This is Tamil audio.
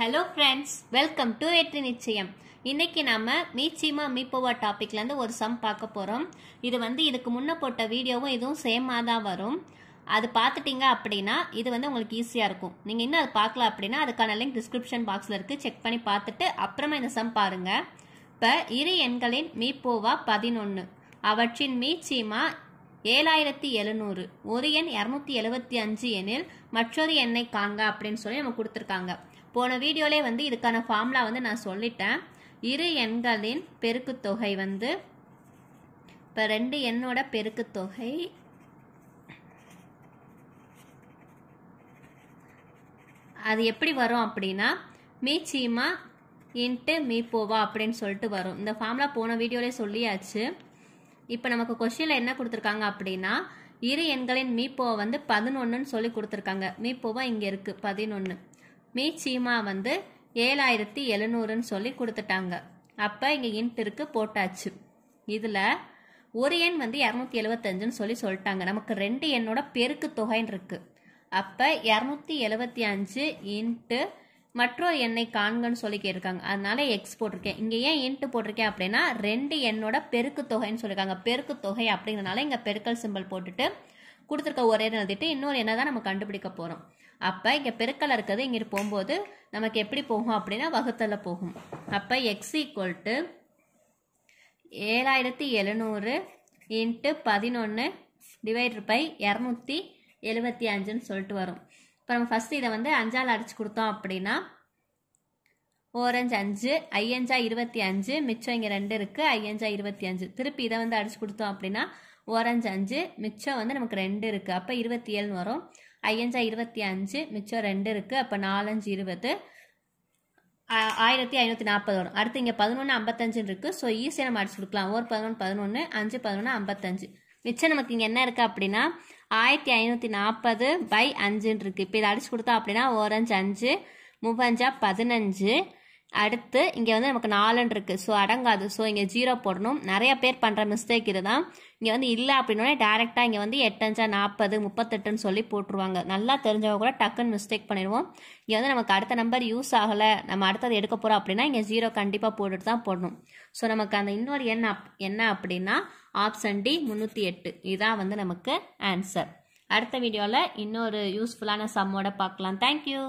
ஹலோ ஃப்ரெண்ட்ஸ் வெல்கம் டு எட்டு நிச்சயம் இன்றைக்கி நாம் மீச்சிமா மீப்போவா டாப்பிக்லேருந்து ஒரு சம் பார்க்க போகிறோம் இது வந்து இதுக்கு முன்னே போட்ட வீடியோவும் இதுவும் சேமாக தான் வரும் அது பார்த்துட்டிங்க அப்படின்னா இது வந்து உங்களுக்கு ஈஸியாக இருக்கும் நீங்கள் இன்னும் அது பார்க்கல அப்படின்னா அதுக்கான லிங்க் டிஸ்கிரிப்ஷன் பாக்ஸில் இருக்குது செக் பண்ணி பார்த்துட்டு அப்புறமா இந்த சம் பாருங்கள் இப்போ இரு எண்களின் மீப்போவா பதினொன்று அவற்றின் மீச்சீமா ஏழாயிரத்தி எழுநூறு ஒரு எண் இரநூத்தி எழுபத்தி அஞ்சு எண்ணில் மற்றொரு எண்ணை காங்க அப்படின்னு சொல்லி நம்ம கொடுத்துருக்காங்க போன வீடியோலே வந்து இதுக்கான ஃபார்முலா வந்து நான் சொல்லிட்டேன் இரு எண்களின் பெருக்குத்தொகை வந்து இப்போ ரெண்டு எண்ணோட பெருக்குத்தொகை அது எப்படி வரும் அப்படின்னா சீமா இன்ட்டு மீ போவா அப்படின்னு சொல்லிட்டு வரும் இந்த ஃபார்ம்லா போன வீடியோலே சொல்லியாச்சு இப்போ நமக்கு கொஷினில் என்ன கொடுத்துருக்காங்க அப்படின்னா இரு எண்களின் மீப்போவை வந்து பதினொன்றுன்னு சொல்லி கொடுத்துருக்காங்க மீப்போவா இங்கே இருக்குது பதினொன்று மீ சீமா வந்து ஏழாயிரத்தி எழுநூறுன்னு சொல்லி கொடுத்துட்டாங்க அப்போ இங்கே இன்ட் இருக்கு போட்டாச்சு இதில் ஒரு எண் வந்து இரநூத்தி எழுபத்தஞ்சுன்னு சொல்லி சொல்லிட்டாங்க நமக்கு ரெண்டு எண்ணோட பெருக்கு தொகைன்னு இருக்குது அப்போ இரநூத்தி எழுபத்தி அஞ்சு இன்ட்டு மற்றொரு எண்ணெய் காண்கன்னு சொல்லி கேட்டிருக்காங்க அதனால எக்ஸ் போட்டிருக்கேன் இங்கே ஏன் இன்ட்டு போட்டிருக்கேன் அப்படின்னா ரெண்டு எண்ணோட பெருக்கு தொகைன்னு சொல்லியிருக்காங்க பெருக்கு தொகை அப்படிங்கிறனால இங்கே பெருக்கல் சிம்பிள் போட்டுட்டு கொடுத்துருக்க ஒரே எழுதிட்டு இன்னொரு என்ன தான் நம்ம கண்டுபிடிக்க போகிறோம் அப்போ இங்கே பெருக்கல் இருக்கிறது இங்கே போகும்போது நமக்கு எப்படி போகும் அப்படின்னா வகுத்தலில் போகும் அப்போ எக்ஸ் ஈக்குவல் டு ஏழாயிரத்தி எழுநூறு இன்ட்டு பதினொன்று டிவைட் பை இரநூத்தி எழுபத்தி அஞ்சுன்னு சொல்லிட்டு வரும் இப்போ நம்ம ஃபஸ்ட்டு இதை வந்து அஞ்சால் அடித்து கொடுத்தோம் அப்படின்னா ஓரஞ்சு அஞ்சு ஐயஞ்சா இருபத்தி அஞ்சு மிச்சம் இங்கே ரெண்டு இருக்குது ஐயஞ்சா இருபத்தி அஞ்சு திருப்பி இதை வந்து அடித்து கொடுத்தோம் அப்படின்னா ஓரஞ்சு அஞ்சு மிச்சம் வந்து நமக்கு ரெண்டு இருக்குது அப்போ இருபத்தி ஏழுன்னு வரும் ஐயஞ்சா இருபத்தி அஞ்சு மிச்சம் ரெண்டு இருக்குது அப்போ நாலஞ்சு இருபது ஆயிரத்தி ஐநூற்றி நாற்பது வரும் அடுத்து இங்கே பதினொன்று ஐம்பத்தஞ்சுன்னு இருக்குது ஸோ ஈஸியாக நம்ம அடிச்சு கொடுக்கலாம் ஒரு பதினொன்று பதினொன்று அஞ்சு பதினொன்று ஐம்பத்தஞ்சு மிச்சம் நமக்கு இங்கே என்ன இருக்குது அப்படின்னா ஆயிரத்தி ஐநூற்றி நாற்பது பை அஞ்சுன்னு இருக்குது இப்போ இதை அடிச்சு கொடுத்தா அப்படின்னா ஓரஞ்சு அஞ்சு முப்பஞ்சா பதினஞ்சு அடுத்து இங்கே வந்து நமக்கு நாலுன்னு இருக்குது ஸோ அடங்காது ஸோ இங்கே ஜீரோ போடணும் நிறைய பேர் பண்ணுற மிஸ்டேக் இதுதான் இங்கே வந்து இல்லை அப்படின்னோடனே டேரெக்டாக இங்கே வந்து எட்டஞ்சா நாற்பது முப்பத்தெட்டுன்னு சொல்லி போட்டுருவாங்க நல்லா தெரிஞ்சவங்க கூட டக்குன்னு மிஸ்டேக் பண்ணிடுவோம் இங்கே வந்து நமக்கு அடுத்த நம்பர் யூஸ் ஆகலை நம்ம அடுத்தது எடுக்க போகிறோம் அப்படின்னா இங்கே ஜீரோ கண்டிப்பாக போட்டுட்டு தான் போடணும் ஸோ நமக்கு அந்த இன்னொரு எண் என்ன அப்படின்னா ஆப்ஷன் டி முந்நூற்றி எட்டு இதுதான் வந்து நமக்கு ஆன்சர் அடுத்த வீடியோவில் இன்னொரு யூஸ்ஃபுல்லான சம்மோட பார்க்கலாம் தேங்க்யூ